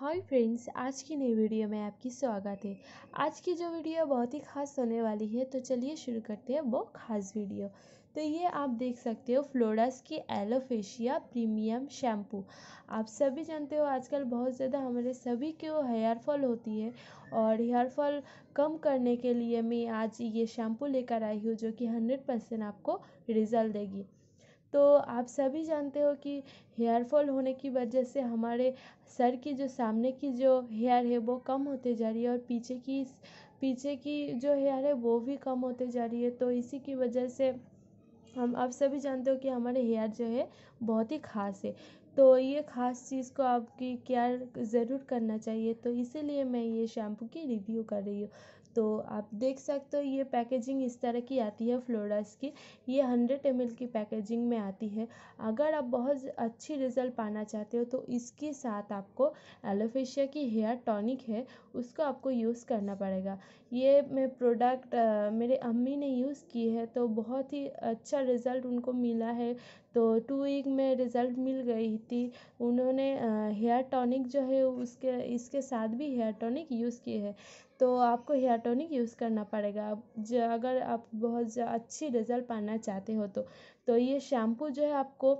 hi friends आज की नई वीडियो में आपकी स्वागत है आज की जो वीडियो बहुत ही खास होने वाली है तो चलिए शुरू करते हैं वो खास वीडियो तो ये आप देख सकते हो फ्लोरास की एलोफेशिया प्रीमियम शैम्पू आप सभी जानते हो आजकल बहुत ज़्यादा हमारे सभी को हेयर फॉल होती है और हेयर फॉल कम करने के लिए मैं आज ये शैम्पू लेकर आई हूँ जो कि हंड्रेड परसेंट आपको रिज़ल्ट देगी तो आप सभी जानते हो कि हेयर फॉल होने की वजह से हमारे सर की जो सामने की जो हेयर है वो कम होते जा रही है और पीछे की पीछे की जो हेयर है वो भी कम होते जा रही है तो इसी की वजह से हम आप सभी जानते हो कि हमारे हेयर जो है बहुत ही ख़ास है तो ये ख़ास चीज़ को आपकी केयर ज़रूर करना चाहिए तो इसीलिए मैं ये शैम्पू की रिव्यू कर रही हूँ तो आप देख सकते हो ये पैकेजिंग इस तरह की आती है फ्लोरास की ये हंड्रेड एम की पैकेजिंग में आती है अगर आप बहुत अच्छी रिजल्ट पाना चाहते हो तो इसके साथ आपको एलोफेशिया की हेयर टॉनिक है उसको आपको यूज़ करना पड़ेगा ये मैं प्रोडक्ट मेरे अम्मी ने यूज़ की है तो बहुत ही अच्छा रिज़ल्ट उनको मिला है तो टू वीक में रिज़ल्ट मिल गई थी उन्होंने हेयर टॉनिक जो है उसके इसके साथ भी हेयर टॉनिक यूज़ की है तो आपको हेयर टॉनिक यूज़ करना पड़ेगा जो अगर आप बहुत अच्छी रिज़ल्ट पाना चाहते हो तो तो ये शैम्पू जो है आपको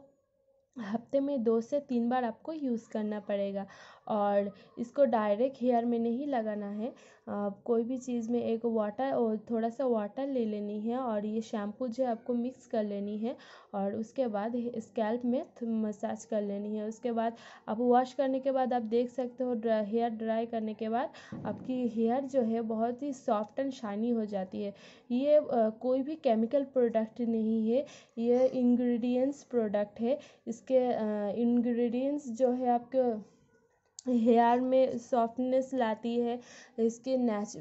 हफ्ते में दो से तीन बार आपको यूज़ करना पड़ेगा और इसको डायरेक्ट हेयर में नहीं लगाना है कोई भी चीज़ में एक वाटर और थोड़ा सा वाटर ले लेनी है और ये शैम्पू जो है आपको मिक्स कर लेनी है और उसके बाद स्कैल्प में मसाज कर लेनी है उसके बाद आप वॉश करने के बाद आप देख सकते हो हेयर ड्राई करने के बाद आपकी हेयर जो है बहुत ही सॉफ्ट एंड शाइनी हो जाती है ये आ, कोई भी केमिकल प्रोडक्ट नहीं है ये इंग्रेडिएंट्स प्रोडक्ट है इसके इंग्रेडिएंट्स जो है आपके हेयर में सॉफ्टनेस लाती है इसके नेच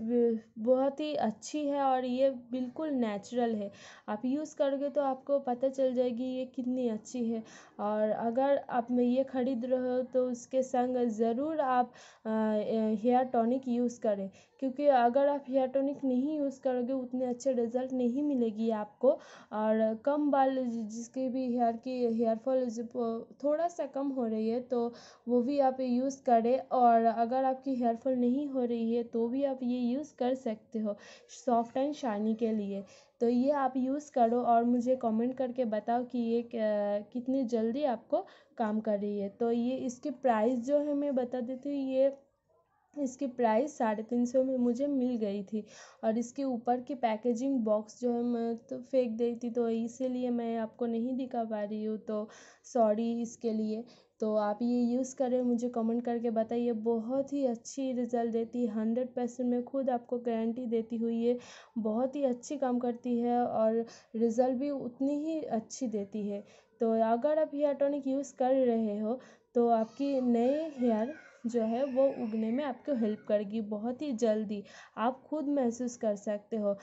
बहुत ही अच्छी है और ये बिल्कुल नेचुरल है आप यूज़ करोगे तो आपको पता चल जाएगी ये कितनी अच्छी है और अगर आप ये खरीद रहे हो तो उसके संग ज़रूर आप हेयर टॉनिक यूज़ करें क्योंकि अगर आप हेयर टॉनिक नहीं यूज़ करोगे उतने अच्छे रिजल्ट नहीं मिलेगी आपको और कम बाल जिसके भी हेयर की हेयरफॉल थोड़ा सा कम हो रही है तो वो भी आप यूज़ करें और अगर आपकी हेयर फॉल नहीं हो रही है तो भी आप ये यूज़ कर सकते हो सॉफ्ट एंड शाइनी के लिए तो ये आप यूज़ करो और मुझे कमेंट करके बताओ कि ये कितनी जल्दी आपको काम कर रही है तो ये इसकी प्राइस जो है मैं बता देती हूँ ये इसकी प्राइस साढ़े तीन सौ में मुझे मिल गई थी और इसके ऊपर की पैकेजिंग बॉक्स जो है मैं तो फेंक दी थी तो इसीलिए मैं आपको नहीं दिखा पा रही हूँ तो सॉरी इसके लिए तो आप ये यूज़ करें मुझे कमेंट करके बताइए बहुत ही अच्छी रिज़ल्ट देती है हंड्रेड परसेंट मैं खुद आपको गारंटी देती हुई ये बहुत ही अच्छी काम करती है और रिज़ल्ट भी उतनी ही अच्छी देती है तो अगर आप हेयर टॉनिक यूज़ कर रहे हो तो आपकी नए हेयर जो है वो उगने में आपको हेल्प करेगी बहुत ही जल्दी आप खुद महसूस कर सकते हो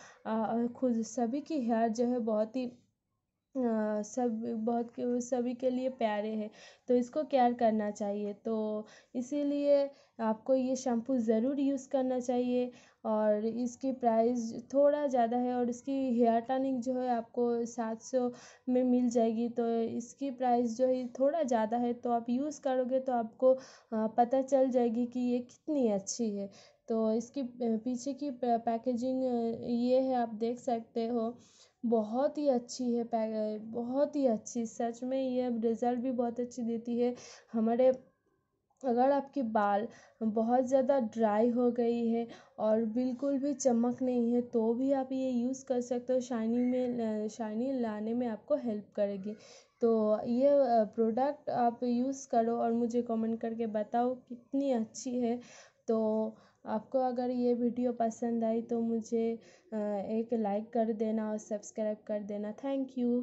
खुद सभी की हेयर जो है बहुत ही सब बहुत सभी के लिए प्यारे हैं तो इसको केयर करना चाहिए तो इसीलिए आपको ये शैम्पू ज़रूर यूज़ करना चाहिए और इसकी प्राइस थोड़ा ज़्यादा है और इसकी हेयर टॉनिक जो है आपको सात सौ में मिल जाएगी तो इसकी प्राइस जो है थोड़ा ज़्यादा है तो आप यूज़ करोगे तो आपको पता चल जाएगी कि ये कितनी अच्छी है तो इसकी पीछे की पैकेजिंग ये है आप देख सकते हो बहुत ही अच्छी है बहुत ही अच्छी सच में ये रिज़ल्ट भी बहुत अच्छी देती है हमारे अगर आपके बाल बहुत ज़्यादा ड्राई हो गई है और बिल्कुल भी चमक नहीं है तो भी आप ये यूज़ कर सकते हो शाइनिंग में शाइनिंग लाने में आपको हेल्प करेगी तो ये प्रोडक्ट आप यूज़ करो और मुझे कमेंट करके बताओ कितनी अच्छी है तो आपको अगर ये वीडियो पसंद आई तो मुझे एक लाइक कर देना और सब्सक्राइब कर देना थैंक यू